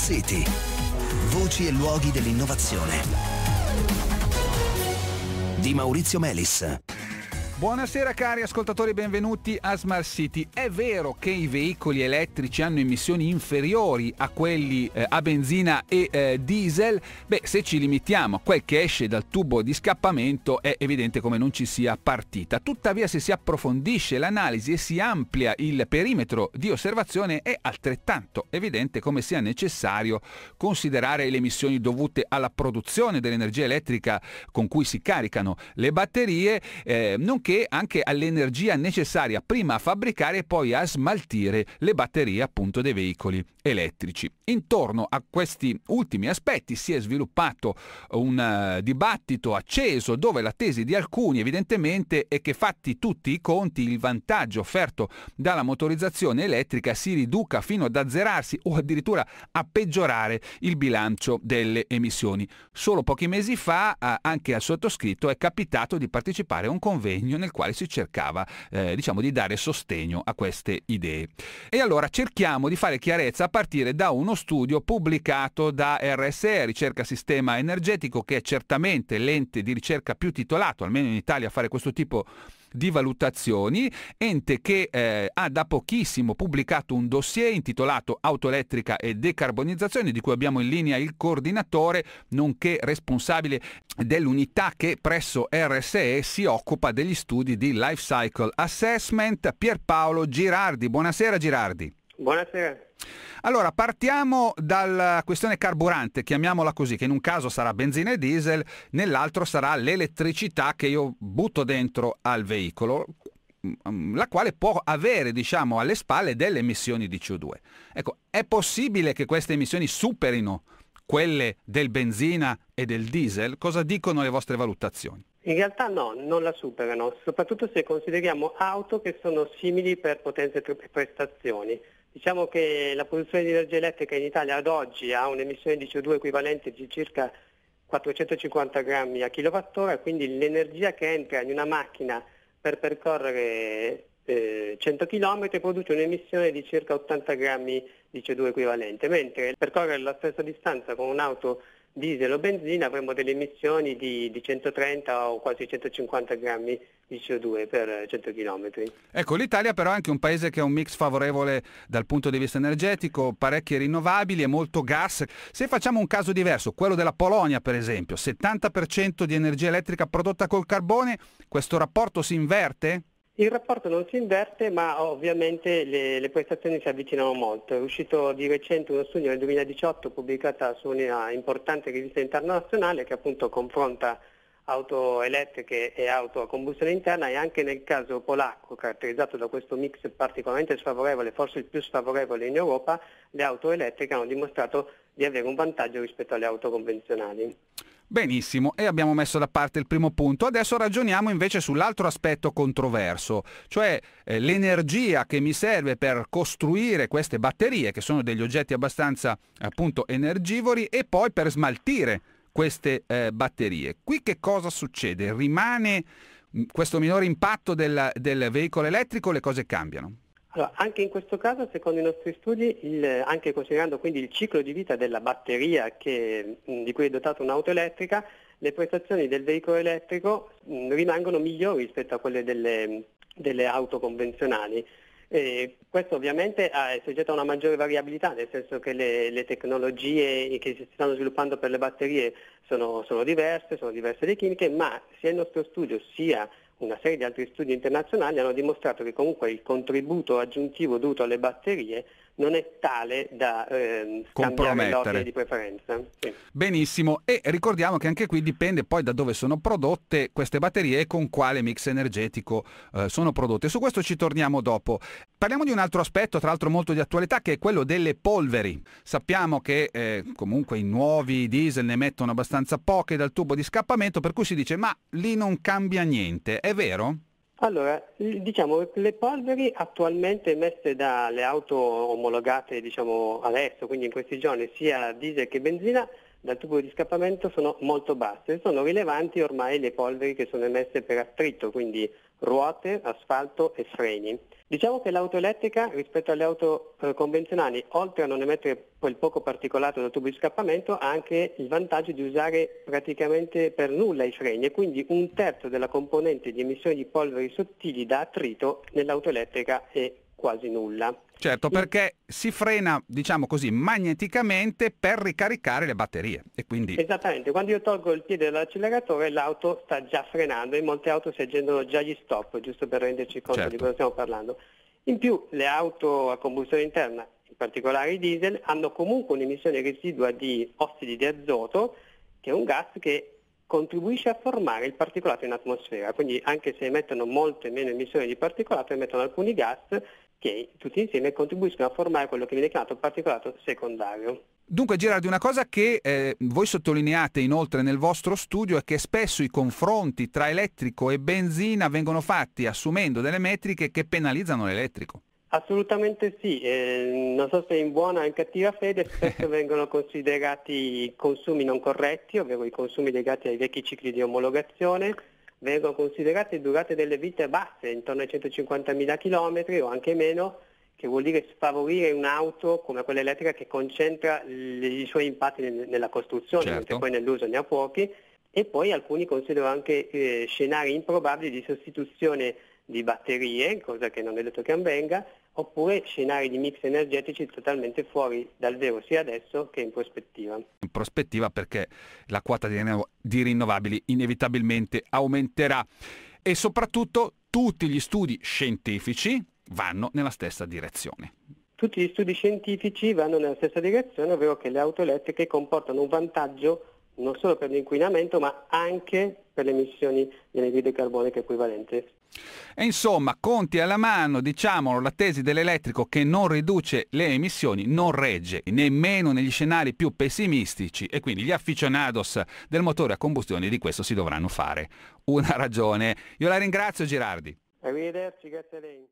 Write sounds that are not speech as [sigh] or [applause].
City. Voci e luoghi dell'innovazione. Di Maurizio Melis. Buonasera cari ascoltatori, benvenuti a Smart City. È vero che i veicoli elettrici hanno emissioni inferiori a quelli eh, a benzina e eh, diesel? Beh, se ci limitiamo a quel che esce dal tubo di scappamento è evidente come non ci sia partita. Tuttavia se si approfondisce l'analisi e si amplia il perimetro di osservazione è altrettanto evidente come sia necessario considerare le emissioni dovute alla produzione dell'energia elettrica con cui si caricano le batterie, eh, nonché che anche all'energia necessaria prima a fabbricare e poi a smaltire le batterie appunto dei veicoli elettrici. Intorno a questi ultimi aspetti si è sviluppato un eh, dibattito acceso dove la tesi di alcuni evidentemente è che fatti tutti i conti il vantaggio offerto dalla motorizzazione elettrica si riduca fino ad azzerarsi o addirittura a peggiorare il bilancio delle emissioni. Solo pochi mesi fa eh, anche al sottoscritto è capitato di partecipare a un convegno nel quale si cercava eh, diciamo, di dare sostegno a queste idee. E allora cerchiamo di fare chiarezza a partire da uno studio pubblicato da RSE, Ricerca Sistema Energetico, che è certamente l'ente di ricerca più titolato, almeno in Italia, a fare questo tipo di di valutazioni, ente che eh, ha da pochissimo pubblicato un dossier intitolato Auto elettrica e decarbonizzazione, di cui abbiamo in linea il coordinatore, nonché responsabile dell'unità che presso RSE si occupa degli studi di Life Cycle Assessment, Pierpaolo Girardi. Buonasera Girardi. Buonasera. Allora, partiamo dalla eh, questione carburante, chiamiamola così, che in un caso sarà benzina e diesel, nell'altro sarà l'elettricità che io butto dentro al veicolo, mm, mm, la quale può avere diciamo, alle spalle delle emissioni di CO2. Ecco, è possibile che queste emissioni superino quelle del benzina e del diesel? Cosa dicono le vostre valutazioni? In realtà no, non la superano, soprattutto se consideriamo auto che sono simili per potenze e prestazioni. Diciamo che la produzione di energia elettrica in Italia ad oggi ha un'emissione di CO2 equivalente di circa 450 grammi a kilowattora, quindi l'energia che entra in una macchina per percorrere eh, 100 km produce un'emissione di circa 80 grammi di CO2 equivalente, mentre percorrere la stessa distanza con un'auto diesel o benzina avremo delle emissioni di, di 130 o quasi 150 grammi di CO2 per 100 km. Ecco, l'Italia però è anche un paese che ha un mix favorevole dal punto di vista energetico, parecchie rinnovabili e molto gas. Se facciamo un caso diverso, quello della Polonia per esempio, 70% di energia elettrica prodotta col carbone, questo rapporto si inverte? Il rapporto non si inverte ma ovviamente le, le prestazioni si avvicinano molto. È uscito di recente uno studio nel 2018 pubblicato su una importante rivista internazionale che appunto confronta auto elettriche e auto a combustione interna e anche nel caso polacco, caratterizzato da questo mix particolarmente sfavorevole, forse il più sfavorevole in Europa, le auto elettriche hanno dimostrato di avere un vantaggio rispetto alle auto convenzionali. Benissimo, e abbiamo messo da parte il primo punto. Adesso ragioniamo invece sull'altro aspetto controverso, cioè eh, l'energia che mi serve per costruire queste batterie, che sono degli oggetti abbastanza appunto energivori, e poi per smaltire queste eh, batterie. Qui che cosa succede? Rimane mm, questo minore impatto del, del veicolo elettrico, o le cose cambiano? Allora, anche in questo caso, secondo i nostri studi, il, anche considerando quindi il ciclo di vita della batteria che, di cui è dotata un'auto elettrica, le prestazioni del veicolo elettrico mh, rimangono migliori rispetto a quelle delle, delle auto convenzionali. E questo ovviamente ah, è soggetto a una maggiore variabilità, nel senso che le, le tecnologie che si stanno sviluppando per le batterie sono, sono diverse, sono diverse le chimiche, ma sia il nostro studio sia una serie di altri studi internazionali hanno dimostrato che comunque il contributo aggiuntivo dovuto alle batterie non è tale da eh, compromettere di preferenza. Sì. Benissimo, e ricordiamo che anche qui dipende poi da dove sono prodotte queste batterie e con quale mix energetico eh, sono prodotte. Su questo ci torniamo dopo. Parliamo di un altro aspetto, tra l'altro molto di attualità, che è quello delle polveri. Sappiamo che eh, comunque i nuovi diesel ne mettono abbastanza poche dal tubo di scappamento, per cui si dice ma lì non cambia niente, è vero? Allora, diciamo le polveri attualmente emesse dalle auto omologate diciamo, adesso, quindi in questi giorni, sia diesel che benzina, dal tubo di scappamento sono molto basse. Sono rilevanti ormai le polveri che sono emesse per attrito, quindi ruote, asfalto e freni. Diciamo che l'auto elettrica rispetto alle auto eh, convenzionali, oltre a non emettere quel poco particolato dal tubo di scappamento, ha anche il vantaggio di usare praticamente per nulla i freni e quindi un terzo della componente di emissioni di polveri sottili da attrito nell'auto elettrica è quasi nulla. Certo, mm. perché si frena, diciamo così, magneticamente per ricaricare le batterie. Quindi... Esattamente, quando io tolgo il piede dall'acceleratore l'auto sta già frenando e molte auto si accendono già gli stop, giusto per renderci conto certo. di cosa stiamo parlando. In più le auto a combustione interna, in particolare i diesel, hanno comunque un'emissione residua di ossidi di azoto, che è un gas che contribuisce a formare il particolato in atmosfera, quindi anche se emettono molte meno emissioni di particolato, emettono alcuni gas che tutti insieme contribuiscono a formare quello che viene chiamato particolato secondario. Dunque Gerardi, una cosa che eh, voi sottolineate inoltre nel vostro studio è che spesso i confronti tra elettrico e benzina vengono fatti assumendo delle metriche che penalizzano l'elettrico. Assolutamente sì, eh, non so se in buona o in cattiva fede spesso [laughs] vengono considerati consumi non corretti, ovvero i consumi legati ai vecchi cicli di omologazione, vengono considerate durate delle vite basse, intorno ai 150.000 km o anche meno, che vuol dire sfavorire un'auto come quella elettrica che concentra i suoi impatti nella costruzione, certo. mentre poi nell'uso ne ha pochi, e poi alcuni considerano anche eh, scenari improbabili di sostituzione di batterie, cosa che non è detto che avvenga, oppure scenari di mix energetici totalmente fuori dal vero sia adesso che in prospettiva. In prospettiva perché la quota di rinnovabili inevitabilmente aumenterà e soprattutto tutti gli studi scientifici vanno nella stessa direzione. Tutti gli studi scientifici vanno nella stessa direzione, ovvero che le auto elettriche comportano un vantaggio non solo per l'inquinamento ma anche per le emissioni di anidride carbonica equivalente. E insomma, conti alla mano, diciamolo, la tesi dell'elettrico che non riduce le emissioni non regge, nemmeno negli scenari più pessimistici e quindi gli afficionados del motore a combustione di questo si dovranno fare una ragione. Io la ringrazio Girardi. Arrivederci, grazie a lei.